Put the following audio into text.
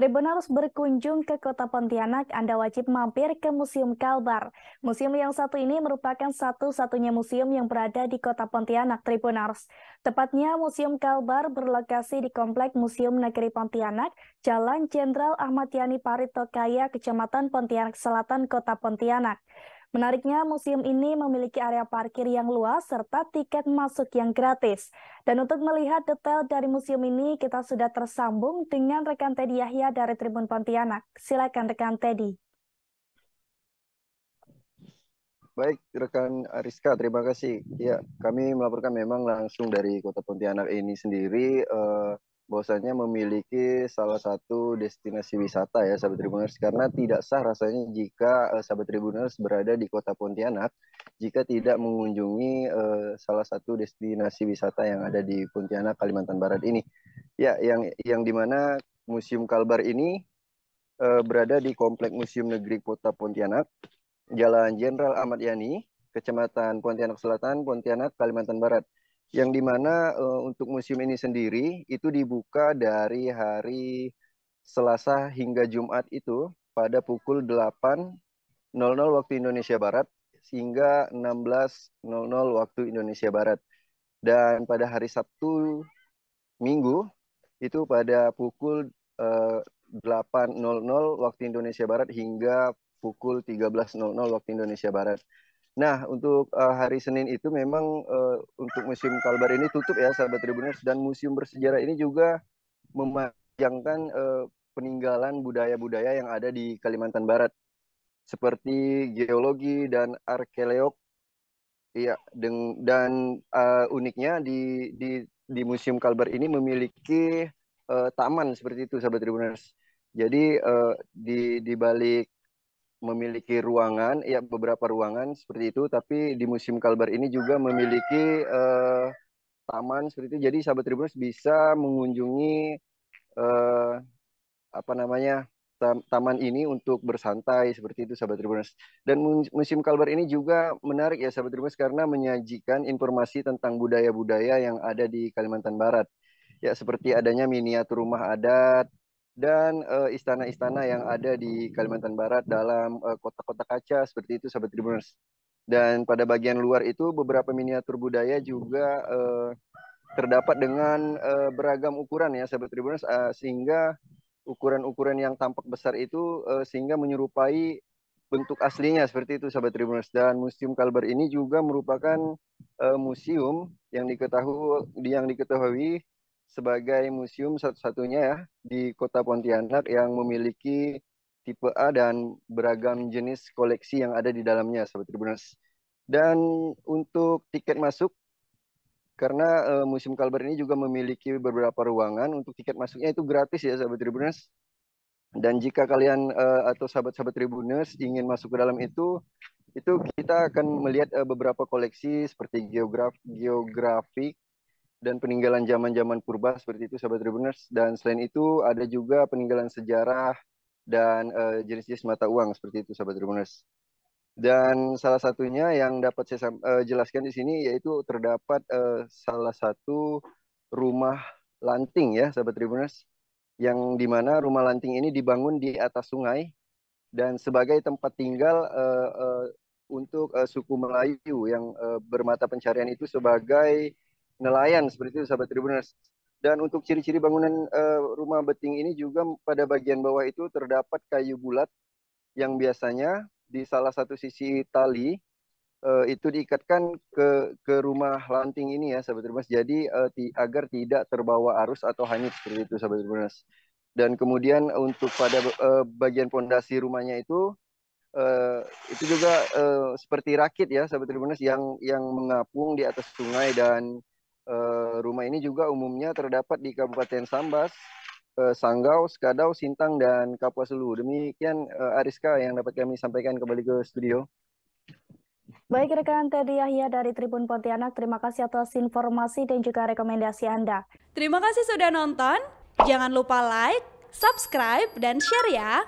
Tribunals berkunjung ke kota Pontianak, Anda wajib mampir ke Museum Kalbar. Museum yang satu ini merupakan satu-satunya museum yang berada di kota Pontianak, Tribunars. Tepatnya Museum Kalbar berlokasi di Komplek Museum Negeri Pontianak, Jalan Jenderal Ahmad Yani Parit Tokaya, Kecamatan Pontianak Selatan, Kota Pontianak. Menariknya, museum ini memiliki area parkir yang luas serta tiket masuk yang gratis. Dan untuk melihat detail dari museum ini, kita sudah tersambung dengan rekan Teddy Yahya dari Tribun Pontianak. Silakan rekan Teddy. Baik, rekan Ariska, terima kasih. Ya, kami melaporkan memang langsung dari Kota Pontianak ini sendiri. Uh, bahwasanya memiliki salah satu destinasi wisata ya sahabat Tribuners karena tidak sah rasanya jika uh, sahabat Tribuners berada di kota Pontianak jika tidak mengunjungi uh, salah satu destinasi wisata yang ada di Pontianak Kalimantan Barat ini ya yang yang dimana Museum Kalbar ini uh, berada di Komplek Museum Negeri Kota Pontianak Jalan Jenderal Ahmad Yani Kecamatan Pontianak Selatan Pontianak Kalimantan Barat yang dimana uh, eh, untuk museum ini sendiri itu dibuka dari hari Selasa hingga Jumat itu pada pukul 8.00 waktu Indonesia Barat hingga 16.00 waktu Indonesia Barat. Dan pada hari Sabtu Minggu itu pada pukul uh, eh, 8.00 waktu Indonesia Barat hingga pukul 13.00 waktu Indonesia Barat. Nah, untuk uh, hari Senin itu memang uh, untuk Museum Kalbar ini tutup ya, sahabat Tribuners, dan Museum Bersejarah ini juga memajangkan uh, eh, peninggalan budaya-budaya yang ada di Kalimantan Barat, seperti geologi dan arkeolog. Iya, dan uh, uniknya di, di di Museum Kalbar ini memiliki uh, taman seperti itu, sahabat Tribuners. Jadi uh, di di balik memiliki ruangan, ya beberapa ruangan seperti itu, tapi di musim Kalbar ini juga memiliki uh, taman seperti itu. Jadi sahabat Tribunus bisa mengunjungi eh, apa namanya taman ini untuk bersantai seperti itu sahabat Tribunus. Dan musim Kalbar ini juga menarik ya sahabat Tribunus karena menyajikan informasi tentang budaya-budaya yang ada di Kalimantan Barat. Ya seperti adanya miniatur rumah adat, dan eh, istana-istana uh, yang ada di Kalimantan Barat dalam eh, kota-kota uh, kaca seperti itu sahabat Tribuners. Dan pada bagian luar itu beberapa miniatur budaya juga uh, terdapat dengan uh, beragam ukuran ya sahabat Tribuners uh, sehingga ukuran-ukuran yang tampak besar itu uh, sehingga menyerupai bentuk aslinya seperti itu sahabat Tribuners dan Museum Kalbar ini juga merupakan uh, museum yang diketahui yang diketahui sebagai museum satu-satunya ya di Kota Pontianak yang memiliki tipe A dan beragam jenis koleksi yang ada di dalamnya, sahabat Tribuners. Dan untuk tiket masuk, karena uh, Museum Kalbar ini juga memiliki beberapa ruangan, untuk tiket masuknya itu gratis ya, sahabat Tribuners. Dan jika kalian uh, atau sahabat-sahabat Tribuners ingin masuk ke dalam itu, itu kita akan melihat uh, beberapa koleksi seperti geograf geografik, dan peninggalan zaman-zaman purba seperti itu sahabat Tribuners dan selain itu ada juga peninggalan sejarah dan eh, jenis-jenis uh, mata uang seperti itu sahabat Tribuners. Dan salah satunya yang dapat saya uh, jelaskan di sini yaitu terdapat uh, salah satu rumah lanting ya sahabat Tribuners yang dimana rumah lanting ini dibangun di atas sungai dan sebagai tempat tinggal uh, uh, untuk uh, suku Melayu yang uh, bermata pencarian itu sebagai nelayan seperti itu sahabat Tribuners. Dan untuk ciri-ciri bangunan uh, rumah beting ini juga pada bagian bawah itu terdapat kayu bulat yang biasanya di salah satu sisi tali uh, itu diikatkan ke ke rumah lanting ini ya sahabat Tribuners. Jadi uh, ti, agar tidak terbawa arus atau hanyut seperti itu sahabat Tribuners. Dan kemudian untuk pada uh, bagian pondasi rumahnya itu Uh, itu juga uh, seperti rakit ya sahabat tribunas yang yang mengapung di atas sungai dan Eh, rumah ini juga umumnya terdapat di Kabupaten Sambas, eh, Sanggau, Skadau, Sintang, dan Kapuas Hulu. Demikian eh, Ariska yang dapat kami sampaikan kembali ke studio. Baik rekan Teddy Yahya dari Tribun Pontianak, terima kasih atas informasi dan juga rekomendasi Anda. Terima kasih sudah nonton, jangan lupa like, subscribe, dan share ya.